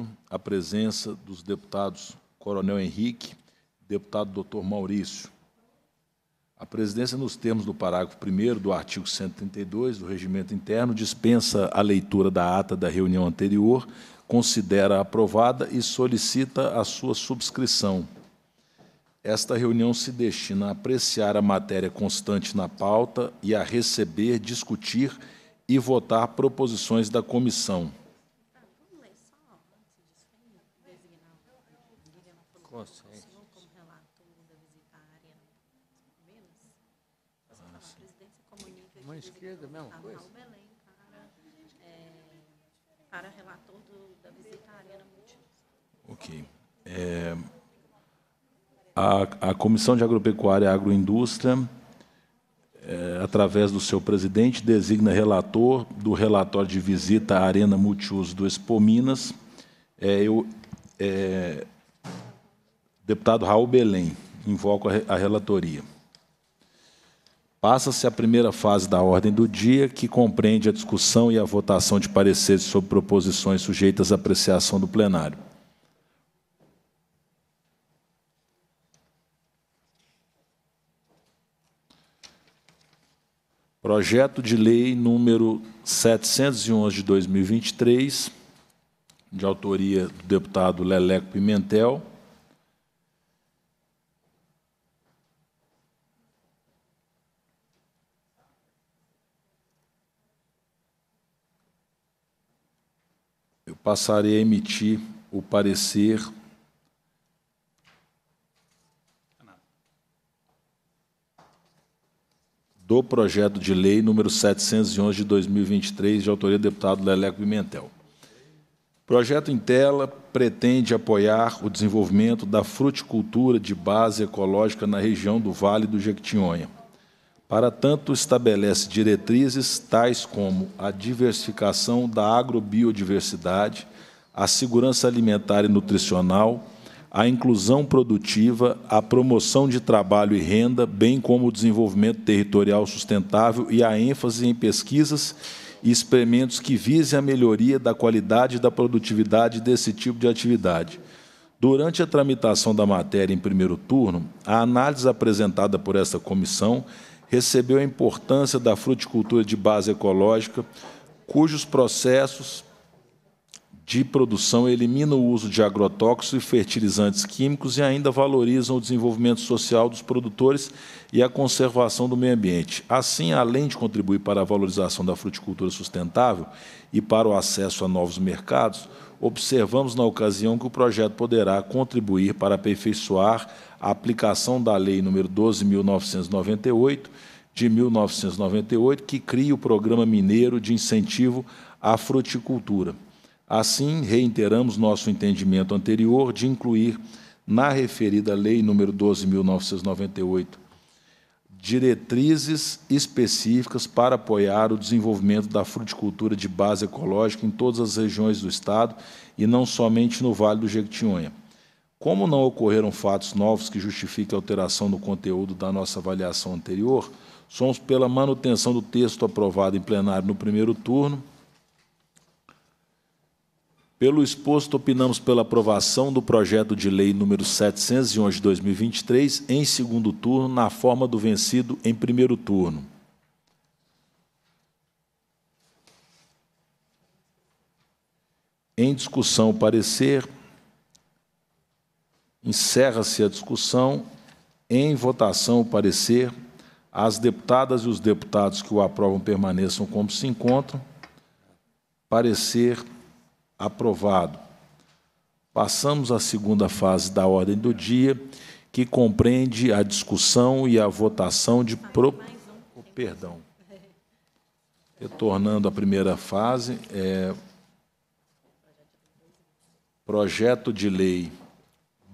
registro a presença dos deputados Coronel Henrique, deputado doutor Maurício. A presidência, nos termos do parágrafo 1 do artigo 132 do Regimento Interno, dispensa a leitura da ata da reunião anterior, considera aprovada e solicita a sua subscrição. Esta reunião se destina a apreciar a matéria constante na pauta e a receber, discutir e votar proposições da comissão. Consciente. O senhor, como relator da visita à área Minas, você ah, fala, a presidência comunica Uma que esquerda, mesmo, coisa. Belém para, é, para relator do, da visita à Arena Múltipla. Ok. É, a, a Comissão de Agropecuária e Agroindústria, é, através do seu presidente, designa relator do relatório de visita à Arena Multiuso do Expo Minas. É, eu, é, Deputado Raul Belém, invoco a relatoria. Passa-se a primeira fase da ordem do dia, que compreende a discussão e a votação de pareceres sobre proposições sujeitas à apreciação do plenário. Projeto de Lei número 711 de 2023, de autoria do deputado Leleco Pimentel passarei a emitir o parecer. Do projeto de lei número 711 de 2023, de autoria do deputado Leleco Pimentel. O projeto em tela pretende apoiar o desenvolvimento da fruticultura de base ecológica na região do Vale do Jequitinhonha para tanto, estabelece diretrizes tais como a diversificação da agrobiodiversidade, a segurança alimentar e nutricional, a inclusão produtiva, a promoção de trabalho e renda, bem como o desenvolvimento territorial sustentável e a ênfase em pesquisas e experimentos que visem a melhoria da qualidade e da produtividade desse tipo de atividade. Durante a tramitação da matéria em primeiro turno, a análise apresentada por esta comissão recebeu a importância da fruticultura de base ecológica, cujos processos de produção eliminam o uso de agrotóxicos e fertilizantes químicos e ainda valorizam o desenvolvimento social dos produtores e a conservação do meio ambiente. Assim, além de contribuir para a valorização da fruticultura sustentável e para o acesso a novos mercados, observamos na ocasião que o projeto poderá contribuir para aperfeiçoar a aplicação da Lei nº 12.998, de 1998, que cria o Programa Mineiro de Incentivo à Fruticultura. Assim, reiteramos nosso entendimento anterior de incluir na referida Lei nº 12.998, diretrizes específicas para apoiar o desenvolvimento da fruticultura de base ecológica em todas as regiões do Estado e não somente no Vale do Jequitinhonha. Como não ocorreram fatos novos que justifiquem a alteração no conteúdo da nossa avaliação anterior, somos pela manutenção do texto aprovado em plenário no primeiro turno, pelo exposto, opinamos pela aprovação do projeto de lei número 711 de 2023 em segundo turno, na forma do vencido em primeiro turno. Em discussão, parecer. Encerra-se a discussão. Em votação, parecer. As deputadas e os deputados que o aprovam permaneçam como se encontram. Parecer Aprovado. Passamos à segunda fase da ordem do dia, que compreende a discussão e a votação de. Pro... Oh, perdão. Retornando à primeira fase, é... projeto de lei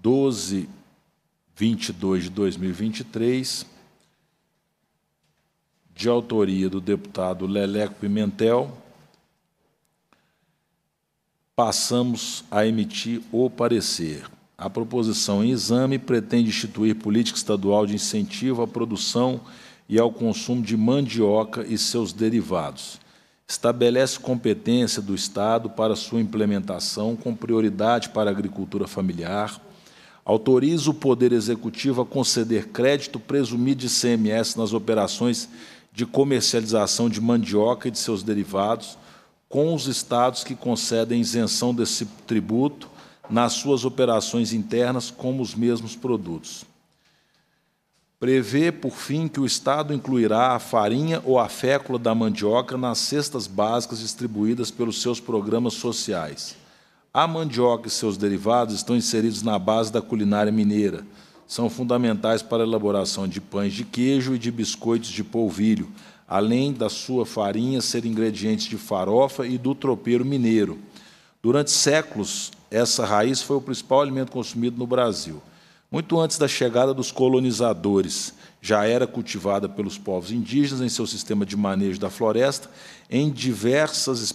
1222 de 2023, de autoria do deputado Leleco Pimentel, passamos a emitir o parecer. A proposição em exame pretende instituir política estadual de incentivo à produção e ao consumo de mandioca e seus derivados. Estabelece competência do Estado para sua implementação, com prioridade para a agricultura familiar. Autoriza o Poder Executivo a conceder crédito presumido de CMS nas operações de comercialização de mandioca e de seus derivados, com os estados que concedem isenção desse tributo nas suas operações internas como os mesmos produtos. Prevê, por fim, que o Estado incluirá a farinha ou a fécula da mandioca nas cestas básicas distribuídas pelos seus programas sociais. A mandioca e seus derivados estão inseridos na base da culinária mineira. São fundamentais para a elaboração de pães de queijo e de biscoitos de polvilho, além da sua farinha ser ingrediente de farofa e do tropeiro mineiro. Durante séculos, essa raiz foi o principal alimento consumido no Brasil. Muito antes da chegada dos colonizadores, já era cultivada pelos povos indígenas em seu sistema de manejo da floresta, em, diversas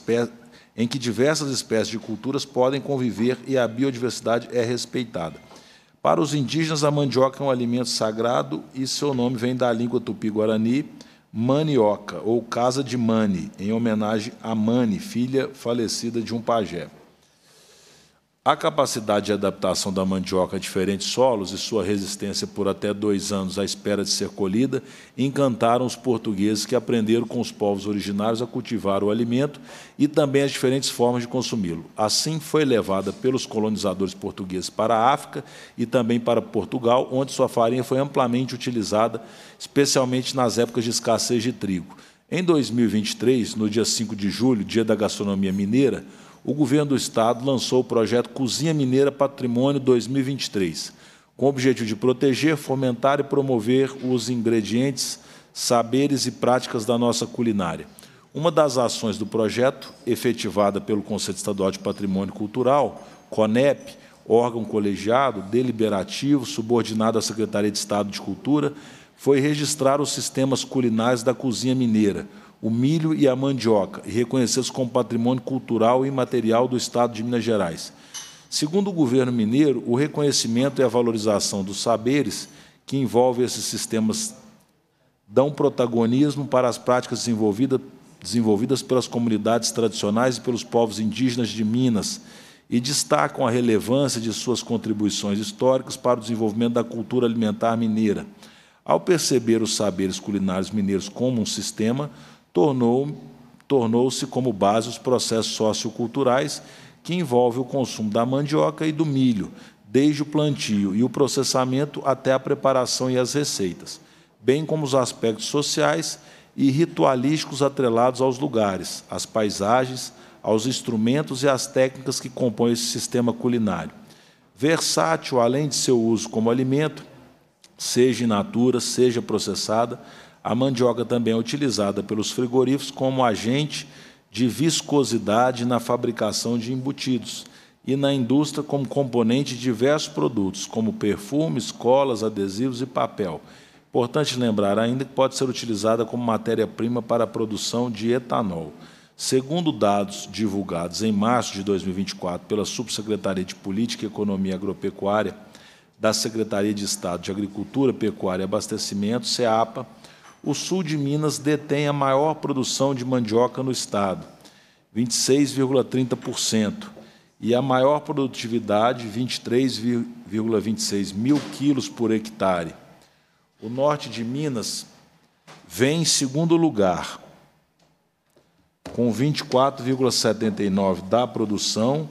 em que diversas espécies de culturas podem conviver e a biodiversidade é respeitada. Para os indígenas, a mandioca é um alimento sagrado e seu nome vem da língua tupi-guarani, Manioca, ou Casa de Mani, em homenagem a Mani, filha falecida de um pajé. A capacidade de adaptação da mandioca a diferentes solos e sua resistência por até dois anos à espera de ser colhida encantaram os portugueses que aprenderam com os povos originários a cultivar o alimento e também as diferentes formas de consumi-lo. Assim, foi levada pelos colonizadores portugueses para a África e também para Portugal, onde sua farinha foi amplamente utilizada, especialmente nas épocas de escassez de trigo. Em 2023, no dia 5 de julho, dia da gastronomia mineira, o governo do Estado lançou o projeto Cozinha Mineira Patrimônio 2023, com o objetivo de proteger, fomentar e promover os ingredientes, saberes e práticas da nossa culinária. Uma das ações do projeto, efetivada pelo Conselho Estadual de Patrimônio Cultural, CONEP, órgão colegiado, deliberativo, subordinado à Secretaria de Estado de Cultura, foi registrar os sistemas culinários da cozinha mineira, o milho e a mandioca e como patrimônio cultural e material do Estado de Minas Gerais. Segundo o governo mineiro, o reconhecimento e a valorização dos saberes que envolvem esses sistemas dão protagonismo para as práticas desenvolvidas pelas comunidades tradicionais e pelos povos indígenas de Minas e destacam a relevância de suas contribuições históricas para o desenvolvimento da cultura alimentar mineira. Ao perceber os saberes culinários mineiros como um sistema, tornou-se tornou como base os processos socioculturais que envolvem o consumo da mandioca e do milho, desde o plantio e o processamento até a preparação e as receitas, bem como os aspectos sociais e ritualísticos atrelados aos lugares, às paisagens, aos instrumentos e às técnicas que compõem esse sistema culinário. Versátil, além de seu uso como alimento, seja in natura, seja processada, a mandioca também é utilizada pelos frigoríficos como agente de viscosidade na fabricação de embutidos e na indústria como componente de diversos produtos, como perfumes, colas, adesivos e papel. Importante lembrar ainda que pode ser utilizada como matéria-prima para a produção de etanol. Segundo dados divulgados em março de 2024 pela Subsecretaria de Política e Economia Agropecuária da Secretaria de Estado de Agricultura, Pecuária e Abastecimento, SEAPA, o sul de Minas detém a maior produção de mandioca no estado, 26,30%, e a maior produtividade, 23,26 mil quilos por hectare. O norte de Minas vem em segundo lugar, com 24,79 da produção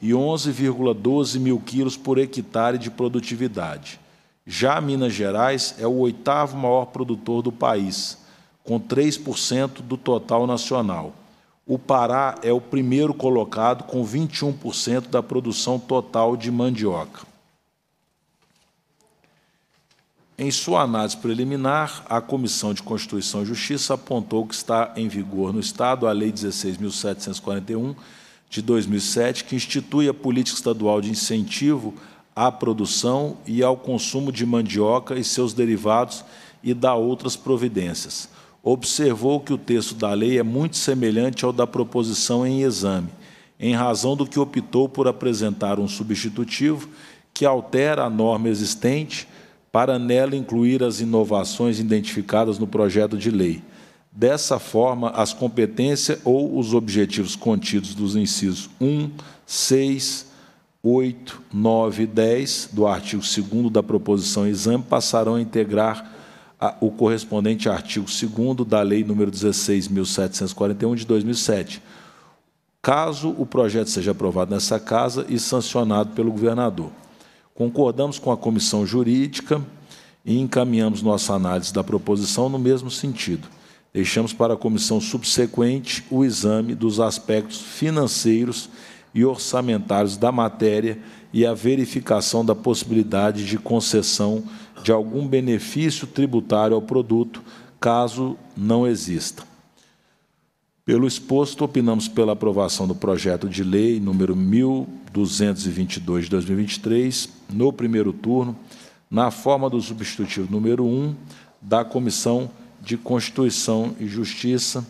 e 11,12 mil quilos por hectare de produtividade. Já Minas Gerais é o oitavo maior produtor do país, com 3% do total nacional. O Pará é o primeiro colocado, com 21% da produção total de mandioca. Em sua análise preliminar, a Comissão de Constituição e Justiça apontou que está em vigor no Estado a Lei 16.741, de 2007, que institui a política estadual de incentivo à produção e ao consumo de mandioca e seus derivados e dá outras providências. Observou que o texto da lei é muito semelhante ao da proposição em exame, em razão do que optou por apresentar um substitutivo que altera a norma existente para nela incluir as inovações identificadas no projeto de lei. Dessa forma, as competências ou os objetivos contidos dos incisos 1, 6, 8, 9 e 10 do artigo 2 da proposição exame passarão a integrar a, o correspondente artigo 2 da Lei nº 16.741, de 2007, caso o projeto seja aprovado nessa Casa e sancionado pelo Governador. Concordamos com a Comissão Jurídica e encaminhamos nossa análise da proposição no mesmo sentido. Deixamos para a comissão subsequente o exame dos aspectos financeiros e e orçamentários da matéria e a verificação da possibilidade de concessão de algum benefício tributário ao produto, caso não exista. Pelo exposto, opinamos pela aprovação do projeto de lei número 1222 de 2023, no primeiro turno, na forma do substitutivo número 1 da Comissão de Constituição e Justiça,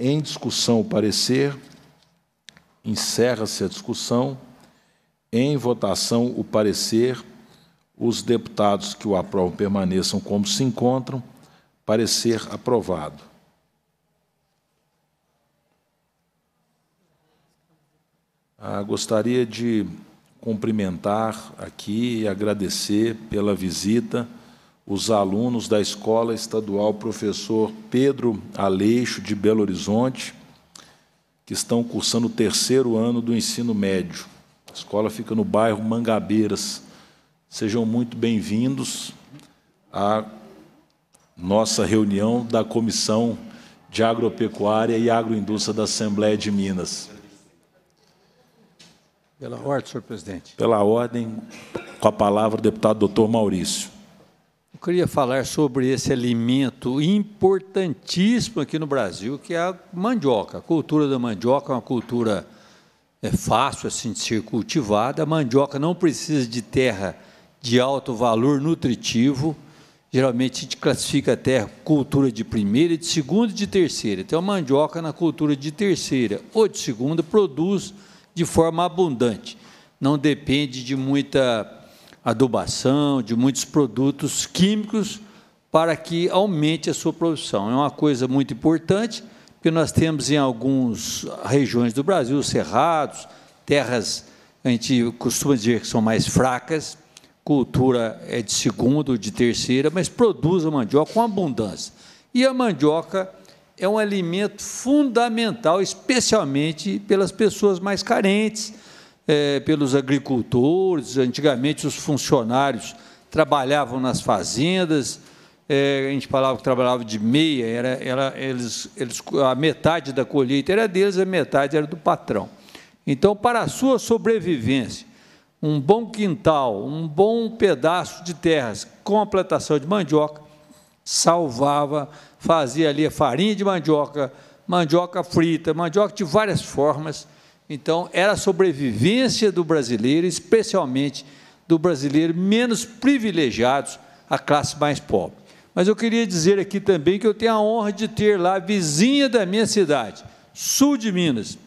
Em discussão o parecer, encerra-se a discussão. Em votação o parecer, os deputados que o aprovam permaneçam como se encontram. Parecer aprovado. Ah, gostaria de cumprimentar aqui e agradecer pela visita os alunos da Escola Estadual Professor Pedro Aleixo de Belo Horizonte, que estão cursando o terceiro ano do ensino médio. A escola fica no bairro Mangabeiras. Sejam muito bem-vindos à nossa reunião da Comissão de Agropecuária e Agroindústria da Assembleia de Minas. Pela ordem, senhor presidente. Pela ordem, com a palavra o deputado doutor Maurício. Eu queria falar sobre esse alimento importantíssimo aqui no Brasil, que é a mandioca. A cultura da mandioca é uma cultura é fácil assim de ser cultivada. A mandioca não precisa de terra de alto valor nutritivo. Geralmente a gente classifica a terra cultura de primeira, de segunda e de terceira. Então a mandioca na cultura de terceira ou de segunda produz de forma abundante. Não depende de muita adubação, de muitos produtos químicos para que aumente a sua produção. É uma coisa muito importante, porque nós temos em algumas regiões do Brasil, cerrados, terras, a gente costuma dizer que são mais fracas, cultura é de segunda ou de terceira, mas produz a mandioca com abundância. E a mandioca é um alimento fundamental, especialmente pelas pessoas mais carentes, é, pelos agricultores, antigamente os funcionários trabalhavam nas fazendas, é, a gente falava que trabalhava de meia, era, era, eles, eles, a metade da colheita era deles, a metade era do patrão. Então, para a sua sobrevivência, um bom quintal, um bom pedaço de terras com a plantação de mandioca, salvava, fazia ali farinha de mandioca, mandioca frita, mandioca de várias formas, então, era a sobrevivência do brasileiro, especialmente do brasileiro menos privilegiados, a classe mais pobre. Mas eu queria dizer aqui também que eu tenho a honra de ter lá vizinha da minha cidade, sul de Minas,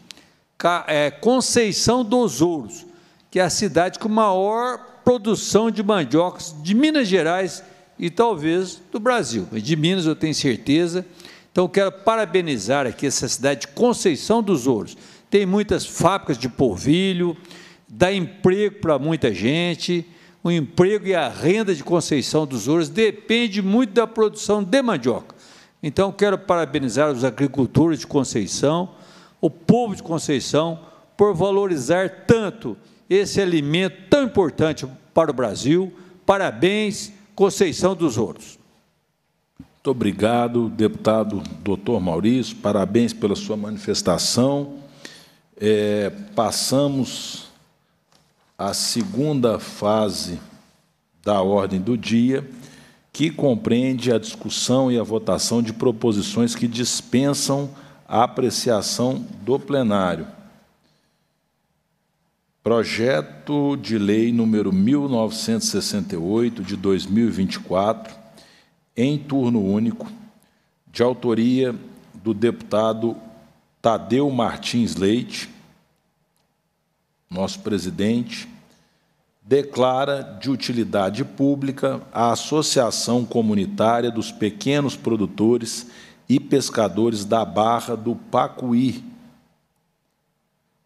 é, Conceição dos Ouros, que é a cidade com maior produção de mandiocas de Minas Gerais e talvez do Brasil. Mas de Minas eu tenho certeza. Então, quero parabenizar aqui essa cidade de Conceição dos Ouros tem muitas fábricas de polvilho, dá emprego para muita gente. O emprego e a renda de Conceição dos Ouros depende muito da produção de mandioca. Então, quero parabenizar os agricultores de Conceição, o povo de Conceição, por valorizar tanto esse alimento tão importante para o Brasil. Parabéns, Conceição dos Ouros. Muito obrigado, deputado doutor Maurício. Parabéns pela sua manifestação. É, passamos à segunda fase da ordem do dia, que compreende a discussão e a votação de proposições que dispensam a apreciação do plenário. Projeto de Lei número 1968 de 2024, em turno único, de autoria do deputado Tadeu Martins Leite, nosso presidente, declara de utilidade pública a Associação Comunitária dos Pequenos Produtores e Pescadores da Barra do Pacuí,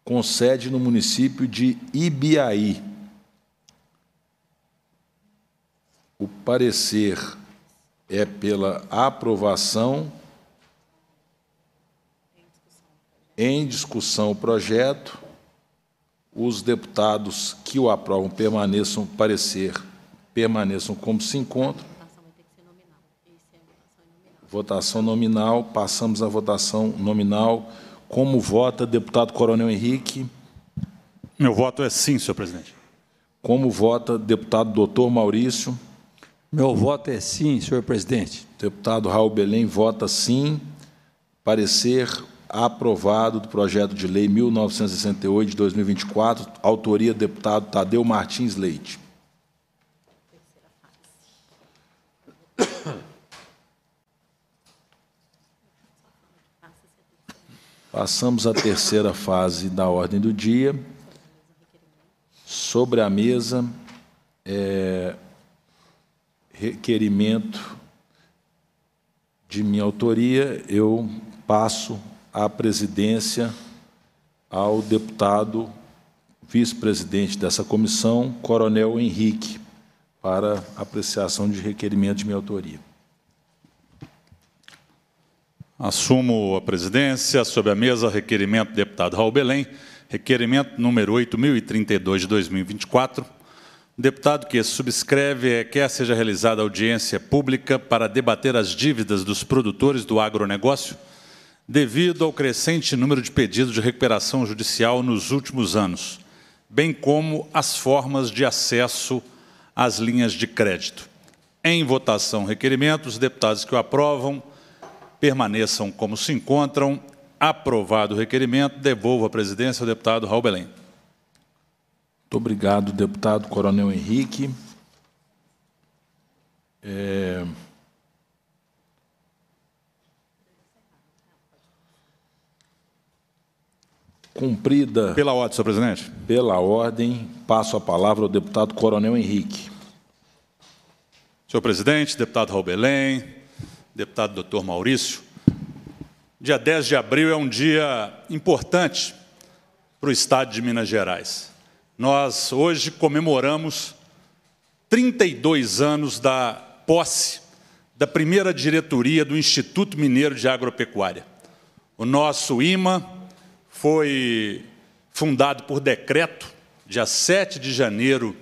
com sede no município de Ibiaí. O parecer é pela aprovação em discussão o projeto os deputados que o aprovam permaneçam parecer, permaneçam como se encontram. Votação nominal, passamos à votação nominal. Como vota deputado Coronel Henrique? Meu voto é sim, senhor presidente. Como vota deputado doutor Maurício? Meu voto é sim, senhor presidente. Deputado Raul Belém vota sim. Parecer aprovado do projeto de lei 1968 de 2024, autoria do deputado Tadeu Martins Leite. Passamos à terceira fase da ordem do dia. Sobre a mesa, é, requerimento de minha autoria, eu passo à presidência ao deputado vice-presidente dessa comissão, Coronel Henrique, para apreciação de requerimento de minha autoria. Assumo a presidência. Sob a mesa, requerimento do deputado Raul Belém, requerimento número 8032 de 2024. Deputado que subscreve é quer seja realizada audiência pública para debater as dívidas dos produtores do agronegócio devido ao crescente número de pedidos de recuperação judicial nos últimos anos, bem como as formas de acesso às linhas de crédito. Em votação, requerimento, os deputados que o aprovam permaneçam como se encontram. Aprovado o requerimento, devolvo a presidência ao deputado Raul Belém. Muito obrigado, deputado Coronel Henrique. É... Cumprida. Pela ordem, senhor presidente. Pela ordem, passo a palavra ao deputado Coronel Henrique. Senhor presidente, deputado Raul Belém, deputado doutor Maurício, dia 10 de abril é um dia importante para o Estado de Minas Gerais. Nós hoje comemoramos 32 anos da posse da primeira diretoria do Instituto Mineiro de Agropecuária. O nosso IMA, foi fundado por decreto, dia 7 de janeiro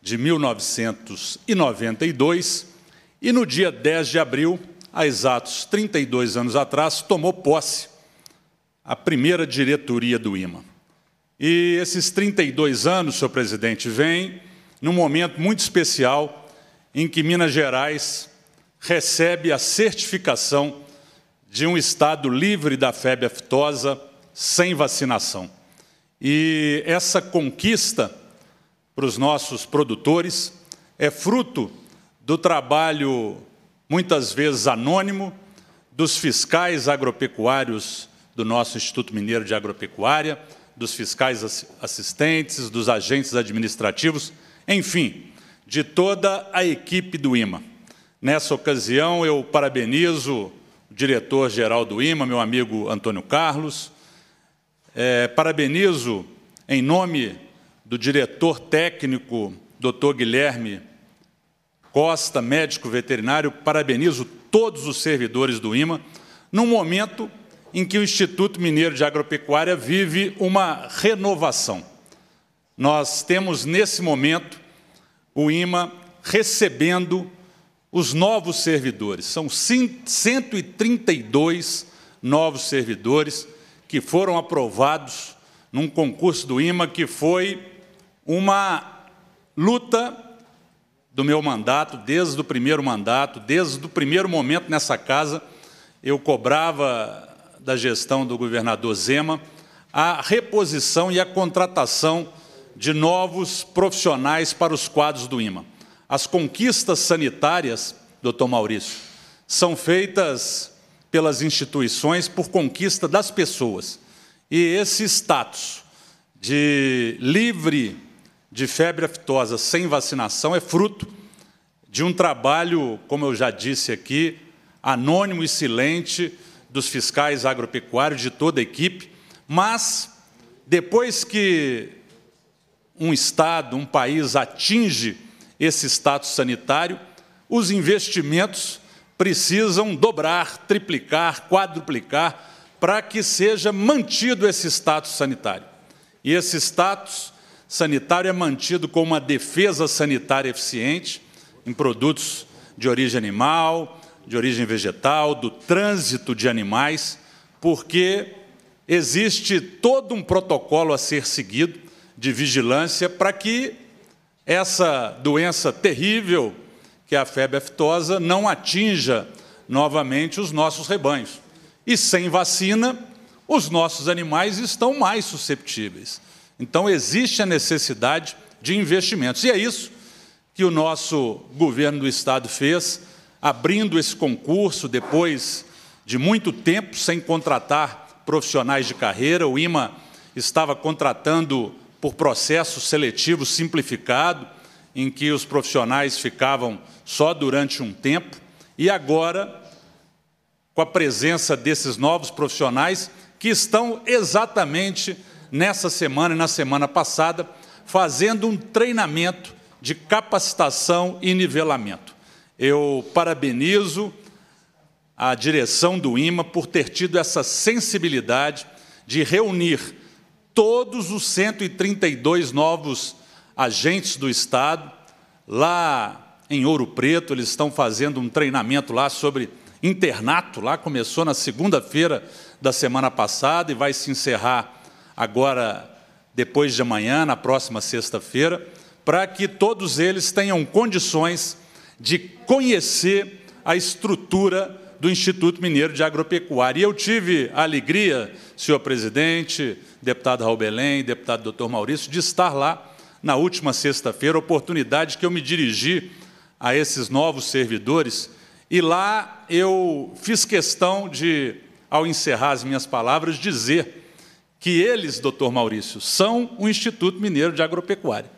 de 1992, e no dia 10 de abril, há exatos 32 anos atrás, tomou posse a primeira diretoria do IMA. E esses 32 anos, senhor presidente, vêm num momento muito especial em que Minas Gerais recebe a certificação de um Estado livre da febre aftosa, sem vacinação. E essa conquista para os nossos produtores é fruto do trabalho, muitas vezes anônimo, dos fiscais agropecuários do nosso Instituto Mineiro de Agropecuária, dos fiscais assistentes, dos agentes administrativos, enfim, de toda a equipe do IMA. Nessa ocasião, eu parabenizo o diretor-geral do IMA, meu amigo Antônio Carlos, é, parabenizo, em nome do diretor técnico, Dr. Guilherme Costa, médico veterinário, parabenizo todos os servidores do IMA, num momento em que o Instituto Mineiro de Agropecuária vive uma renovação. Nós temos, nesse momento, o IMA recebendo os novos servidores. São 132 novos servidores que foram aprovados num concurso do IMA, que foi uma luta do meu mandato, desde o primeiro mandato, desde o primeiro momento nessa casa, eu cobrava da gestão do governador Zema a reposição e a contratação de novos profissionais para os quadros do IMA. As conquistas sanitárias, doutor Maurício, são feitas pelas instituições por conquista das pessoas. E esse status de livre de febre aftosa sem vacinação é fruto de um trabalho, como eu já disse aqui, anônimo e silente dos fiscais agropecuários, de toda a equipe, mas depois que um Estado, um país atinge esse status sanitário, os investimentos precisam dobrar, triplicar, quadruplicar, para que seja mantido esse status sanitário. E esse status sanitário é mantido com uma defesa sanitária eficiente em produtos de origem animal, de origem vegetal, do trânsito de animais, porque existe todo um protocolo a ser seguido de vigilância para que essa doença terrível que a febre aftosa não atinja novamente os nossos rebanhos. E sem vacina, os nossos animais estão mais susceptíveis. Então, existe a necessidade de investimentos. E é isso que o nosso governo do Estado fez, abrindo esse concurso depois de muito tempo sem contratar profissionais de carreira. O IMA estava contratando por processo seletivo simplificado em que os profissionais ficavam só durante um tempo, e agora, com a presença desses novos profissionais, que estão exatamente nessa semana e na semana passada, fazendo um treinamento de capacitação e nivelamento. Eu parabenizo a direção do IMA por ter tido essa sensibilidade de reunir todos os 132 novos agentes do Estado. Lá em Ouro Preto, eles estão fazendo um treinamento lá sobre internato, lá começou na segunda-feira da semana passada e vai se encerrar agora, depois de amanhã, na próxima sexta-feira, para que todos eles tenham condições de conhecer a estrutura do Instituto Mineiro de Agropecuária. E eu tive a alegria, senhor presidente, deputado Raul Belém, deputado doutor Maurício, de estar lá na última sexta-feira, oportunidade que eu me dirigi a esses novos servidores e lá eu fiz questão de, ao encerrar as minhas palavras, dizer que eles, doutor Maurício, são o Instituto Mineiro de Agropecuária.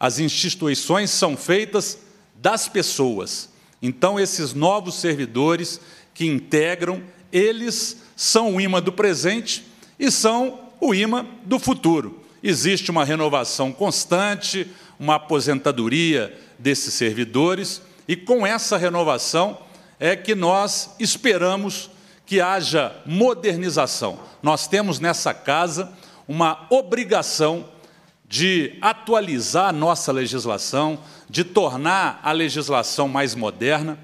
As instituições são feitas das pessoas. Então, esses novos servidores que integram, eles são o imã do presente e são o imã do futuro existe uma renovação constante, uma aposentadoria desses servidores, e com essa renovação é que nós esperamos que haja modernização. Nós temos nessa casa uma obrigação de atualizar a nossa legislação, de tornar a legislação mais moderna,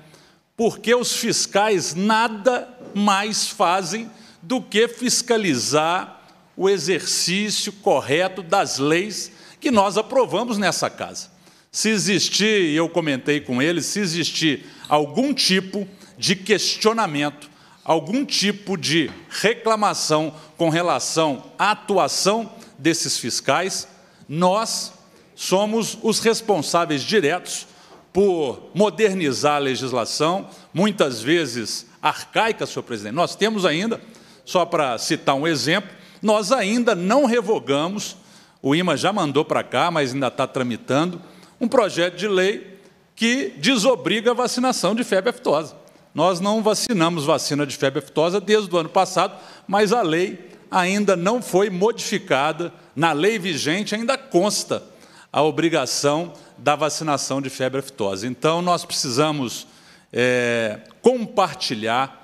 porque os fiscais nada mais fazem do que fiscalizar o exercício correto das leis que nós aprovamos nessa casa. Se existir, e eu comentei com ele, se existir algum tipo de questionamento, algum tipo de reclamação com relação à atuação desses fiscais, nós somos os responsáveis diretos por modernizar a legislação, muitas vezes arcaica, senhor presidente. Nós temos ainda, só para citar um exemplo, nós ainda não revogamos, o IMA já mandou para cá, mas ainda está tramitando, um projeto de lei que desobriga a vacinação de febre aftosa. Nós não vacinamos vacina de febre aftosa desde o ano passado, mas a lei ainda não foi modificada. Na lei vigente ainda consta a obrigação da vacinação de febre aftosa. Então, nós precisamos é, compartilhar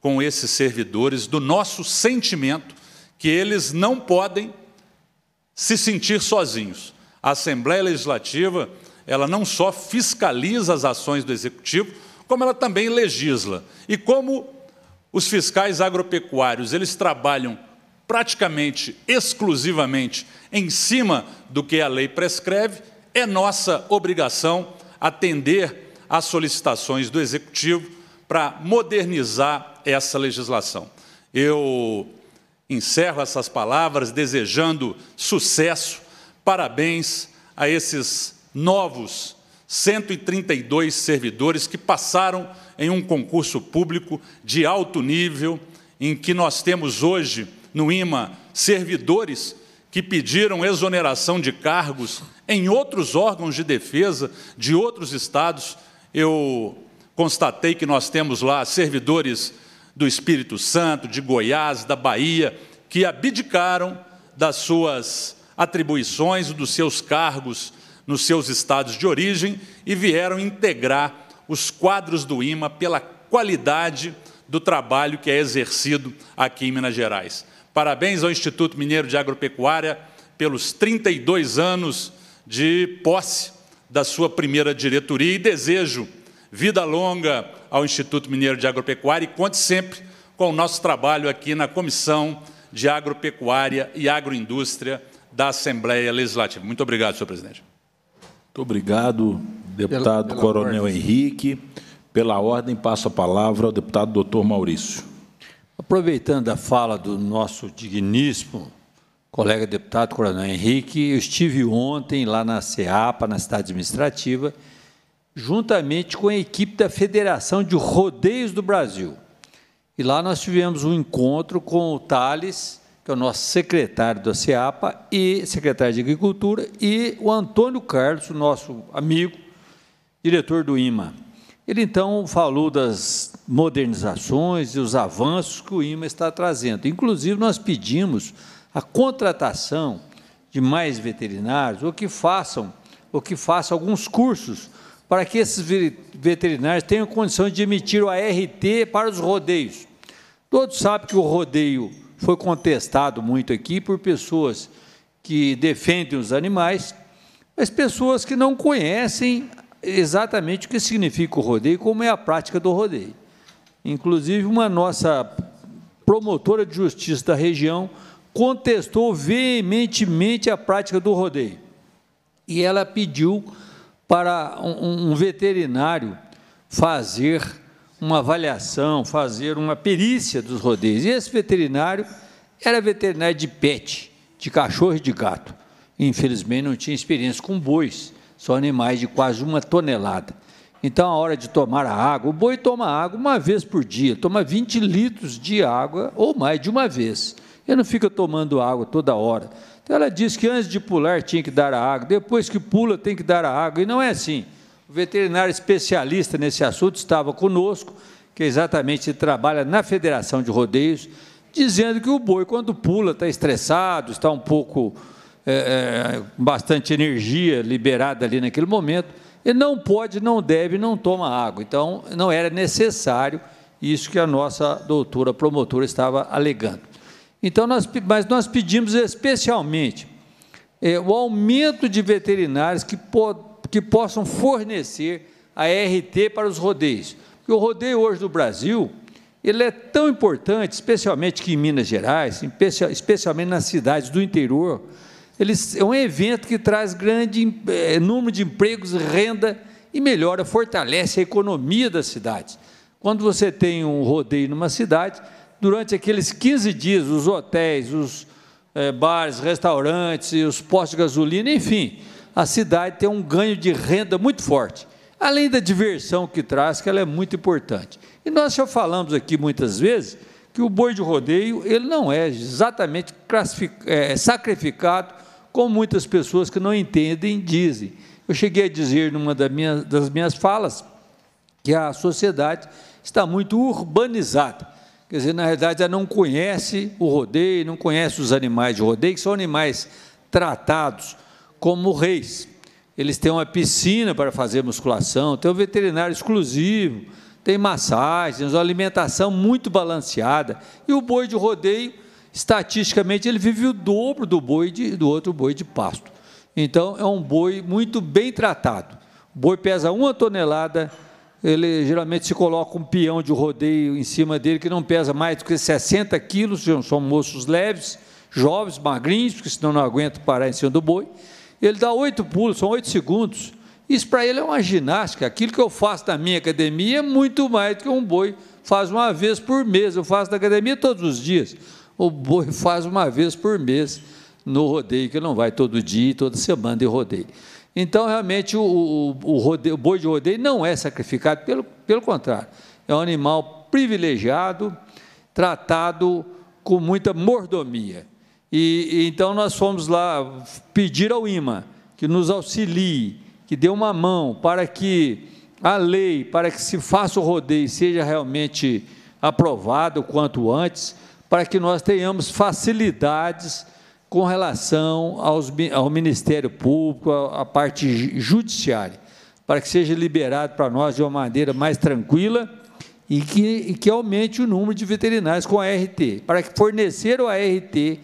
com esses servidores do nosso sentimento que eles não podem se sentir sozinhos. A Assembleia Legislativa, ela não só fiscaliza as ações do executivo, como ela também legisla. E como os fiscais agropecuários, eles trabalham praticamente exclusivamente em cima do que a lei prescreve, é nossa obrigação atender às solicitações do executivo para modernizar essa legislação. Eu Encerro essas palavras desejando sucesso, parabéns a esses novos 132 servidores que passaram em um concurso público de alto nível, em que nós temos hoje no IMA servidores que pediram exoneração de cargos em outros órgãos de defesa de outros estados. Eu constatei que nós temos lá servidores do Espírito Santo, de Goiás, da Bahia, que abdicaram das suas atribuições, dos seus cargos nos seus estados de origem e vieram integrar os quadros do IMA pela qualidade do trabalho que é exercido aqui em Minas Gerais. Parabéns ao Instituto Mineiro de Agropecuária pelos 32 anos de posse da sua primeira diretoria e desejo vida longa ao Instituto Mineiro de Agropecuária e conte sempre com o nosso trabalho aqui na Comissão de Agropecuária e Agroindústria da Assembleia Legislativa. Muito obrigado, senhor presidente. Muito obrigado, deputado pela, pela Coronel ordem. Henrique. Pela ordem, passo a palavra ao deputado doutor Maurício. Aproveitando a fala do nosso digníssimo colega deputado Coronel Henrique, eu estive ontem lá na CEAPA, na cidade administrativa, juntamente com a equipe da Federação de Rodeios do Brasil. E lá nós tivemos um encontro com o Thales, que é o nosso secretário da CEAPA e secretário de Agricultura, e o Antônio Carlos, nosso amigo, diretor do IMA. Ele então falou das modernizações e os avanços que o IMA está trazendo. Inclusive, nós pedimos a contratação de mais veterinários, ou que façam, ou que façam alguns cursos para que esses veterinários tenham condição de emitir o ART para os rodeios. Todos sabem que o rodeio foi contestado muito aqui por pessoas que defendem os animais, mas pessoas que não conhecem exatamente o que significa o rodeio, como é a prática do rodeio. Inclusive, uma nossa promotora de justiça da região contestou veementemente a prática do rodeio. E ela pediu para um, um veterinário fazer uma avaliação, fazer uma perícia dos rodeios. E esse veterinário era veterinário de pet, de cachorro e de gato. Infelizmente, não tinha experiência com bois, só animais de quase uma tonelada. Então, a hora de tomar a água, o boi toma água uma vez por dia, toma 20 litros de água ou mais de uma vez. Ele não fica tomando água toda hora. Então ela diz que antes de pular tinha que dar a água, depois que pula tem que dar a água, e não é assim. O veterinário especialista nesse assunto estava conosco, que é exatamente trabalha na Federação de Rodeios, dizendo que o boi, quando pula, está estressado, está um pouco. É, é, bastante energia liberada ali naquele momento, ele não pode, não deve, não toma água. Então, não era necessário isso que a nossa doutora promotora estava alegando. Então, nós, mas nós pedimos especialmente é, o aumento de veterinários que, po, que possam fornecer a RT para os rodeios. Porque o rodeio hoje do Brasil, ele é tão importante, especialmente aqui em Minas Gerais, especialmente nas cidades do interior, ele é um evento que traz grande é, número de empregos, renda e melhora, fortalece a economia das cidades. Quando você tem um rodeio numa cidade, durante aqueles 15 dias, os hotéis, os é, bares, restaurantes, os postos de gasolina, enfim, a cidade tem um ganho de renda muito forte. Além da diversão que traz, que ela é muito importante. E nós já falamos aqui muitas vezes que o boi de rodeio ele não é exatamente eh, é, sacrificado, como muitas pessoas que não entendem dizem. Eu cheguei a dizer numa das das minhas falas que a sociedade está muito urbanizada. Quer dizer, na realidade, ela não conhece o rodeio, não conhece os animais de rodeio, que são animais tratados como reis. Eles têm uma piscina para fazer musculação, tem um veterinário exclusivo, tem massagens, uma alimentação muito balanceada. E o boi de rodeio, estatisticamente, ele vive o dobro do boi de, do outro boi de pasto. Então, é um boi muito bem tratado. O boi pesa uma tonelada ele geralmente se coloca um peão de rodeio em cima dele que não pesa mais do que 60 quilos, são moços leves, jovens, magrinhos, porque senão não aguenta parar em cima do boi. Ele dá oito pulos, são oito segundos. Isso para ele é uma ginástica. Aquilo que eu faço na minha academia é muito mais do que um boi faz uma vez por mês. Eu faço na academia todos os dias. O boi faz uma vez por mês no rodeio, que não vai todo dia, toda semana de rodeio. Então, realmente, o, o, o, rodeio, o boi de rodeio não é sacrificado, pelo, pelo contrário, é um animal privilegiado, tratado com muita mordomia. E, e, então nós fomos lá pedir ao IMA que nos auxilie, que dê uma mão para que a lei, para que se faça o rodeio, seja realmente aprovada o quanto antes, para que nós tenhamos facilidades com relação aos, ao Ministério Público, à parte judiciária, para que seja liberado para nós de uma maneira mais tranquila e que, e que aumente o número de veterinários com ART, para que fornecer o ART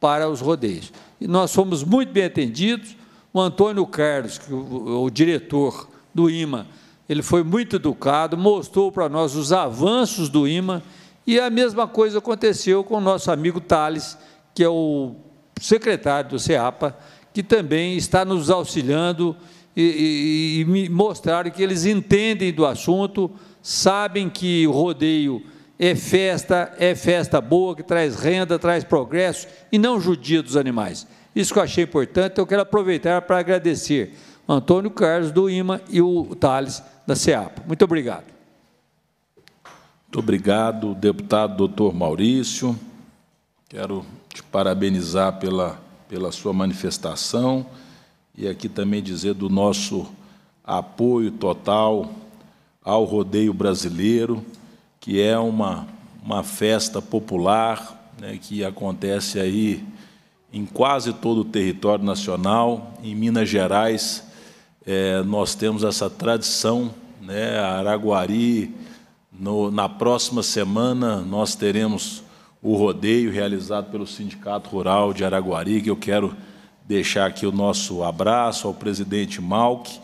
para os rodeios. E nós fomos muito bem atendidos. O Antônio Carlos, o, o diretor do IMA, ele foi muito educado, mostrou para nós os avanços do IMA, e a mesma coisa aconteceu com o nosso amigo Thales, que é o secretário do CEAPA, que também está nos auxiliando e, e, e me mostraram que eles entendem do assunto, sabem que o rodeio é festa, é festa boa, que traz renda, traz progresso, e não judia dos animais. Isso que eu achei importante, eu quero aproveitar para agradecer Antônio Carlos do IMA e o Thales da CEAPA. Muito obrigado. Muito obrigado, deputado doutor Maurício. Quero te parabenizar pela, pela sua manifestação e aqui também dizer do nosso apoio total ao rodeio brasileiro, que é uma, uma festa popular né, que acontece aí em quase todo o território nacional. Em Minas Gerais, é, nós temos essa tradição, né, Araguari, no, na próxima semana nós teremos o rodeio realizado pelo Sindicato Rural de Araguari, que eu quero deixar aqui o nosso abraço ao presidente Malk.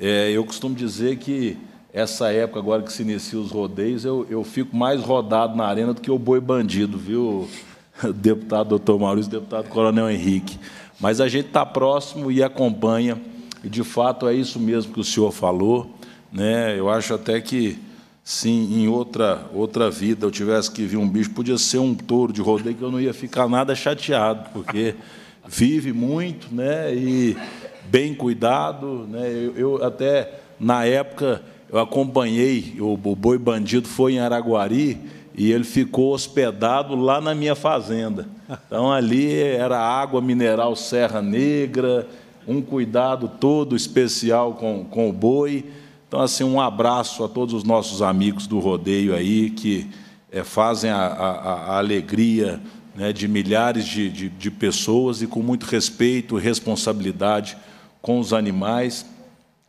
É, eu costumo dizer que essa época agora que se inicia os rodeios, eu, eu fico mais rodado na arena do que o boi bandido, viu, deputado doutor Maurício, deputado coronel Henrique. Mas a gente está próximo e acompanha, e de fato é isso mesmo que o senhor falou. Né? Eu acho até que se em outra, outra vida eu tivesse que vir um bicho, podia ser um touro de rodeio, que eu não ia ficar nada chateado, porque vive muito, né? E bem cuidado, né? Eu, eu até na época eu acompanhei o, o boi bandido foi em Araguari e ele ficou hospedado lá na minha fazenda. Então ali era água mineral Serra Negra, um cuidado todo especial com, com o boi. Então, assim, um abraço a todos os nossos amigos do rodeio aí, que é, fazem a, a, a alegria né, de milhares de, de, de pessoas e com muito respeito e responsabilidade com os animais.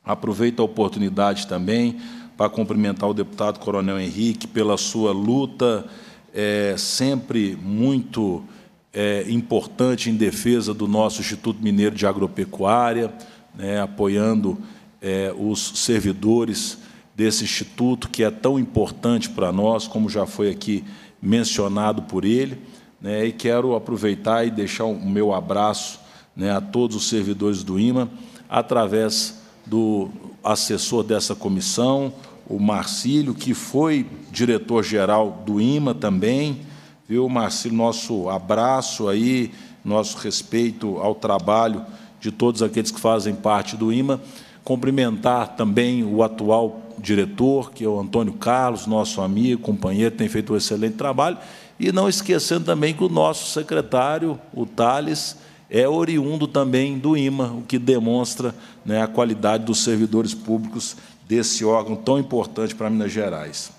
Aproveito a oportunidade também para cumprimentar o deputado Coronel Henrique pela sua luta, é, sempre muito é, importante em defesa do nosso Instituto Mineiro de Agropecuária, né, apoiando é, os servidores desse instituto, que é tão importante para nós, como já foi aqui mencionado por ele. Né, e quero aproveitar e deixar o meu abraço né, a todos os servidores do IMA, através do assessor dessa comissão, o Marcílio, que foi diretor-geral do IMA também. Viu, Marcílio, nosso abraço aí, nosso respeito ao trabalho de todos aqueles que fazem parte do IMA. Cumprimentar também o atual diretor, que é o Antônio Carlos, nosso amigo, companheiro, tem feito um excelente trabalho. E não esquecendo também que o nosso secretário, o Thales, é oriundo também do IMA, o que demonstra né, a qualidade dos servidores públicos desse órgão tão importante para Minas Gerais.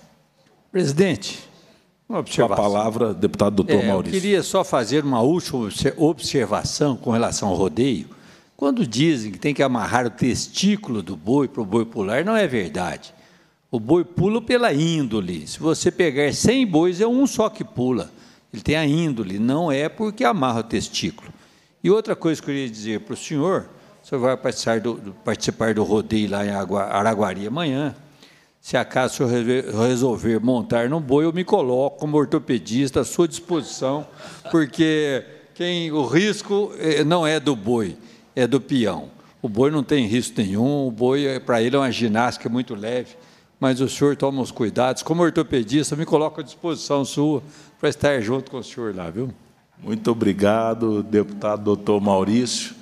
Presidente, uma observação. Com a palavra, deputado doutor é, Maurício. Eu queria só fazer uma última observação com relação ao rodeio. Quando dizem que tem que amarrar o testículo do boi para o boi pular, não é verdade. O boi pula pela índole. Se você pegar 100 bois, é um só que pula. Ele tem a índole, não é porque amarra o testículo. E outra coisa que eu queria dizer para o senhor, o senhor vai participar do, participar do rodeio lá em Araguari amanhã. Se acaso o senhor resolver montar no boi, eu me coloco como ortopedista à sua disposição, porque quem o risco eh, não é do boi é do peão. O boi não tem risco nenhum, o boi, é, para ele, é uma ginástica muito leve, mas o senhor toma os cuidados. Como ortopedista, me coloco à disposição sua para estar junto com o senhor lá, viu? Muito obrigado, deputado doutor Maurício.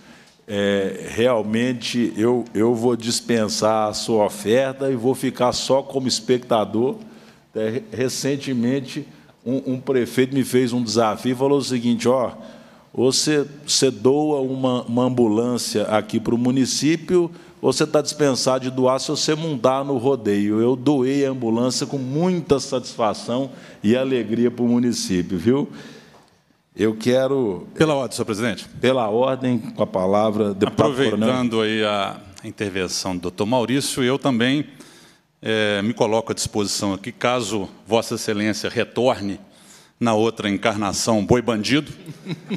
É, realmente eu, eu vou dispensar a sua oferta e vou ficar só como espectador. É, recentemente, um, um prefeito me fez um desafio e falou o seguinte: ó ou você, você doa uma, uma ambulância aqui para o município, ou você está dispensado de doar se você mundar no rodeio. Eu doei a ambulância com muita satisfação e alegria para o município, viu? Eu quero. Pela ordem, senhor presidente. Pela ordem, com a palavra, deputado Aproveitando Coronel. aí a intervenção do doutor Maurício, eu também é, me coloco à disposição aqui, caso Vossa Excelência retorne na outra encarnação boi bandido,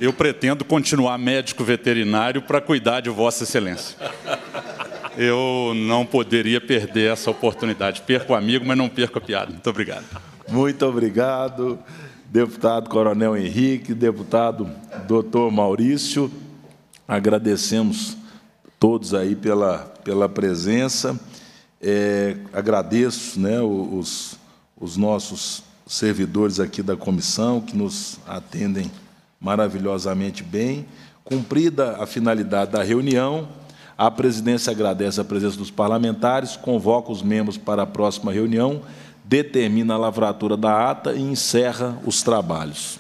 eu pretendo continuar médico veterinário para cuidar de Vossa Excelência. Eu não poderia perder essa oportunidade. Perco o amigo, mas não perco a piada. Muito obrigado. Muito obrigado, deputado Coronel Henrique, deputado doutor Maurício. Agradecemos todos aí pela, pela presença. É, agradeço né, os, os nossos servidores aqui da comissão que nos atendem maravilhosamente bem. Cumprida a finalidade da reunião, a presidência agradece a presença dos parlamentares, convoca os membros para a próxima reunião, determina a lavratura da ata e encerra os trabalhos.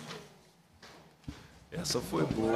Essa foi boa.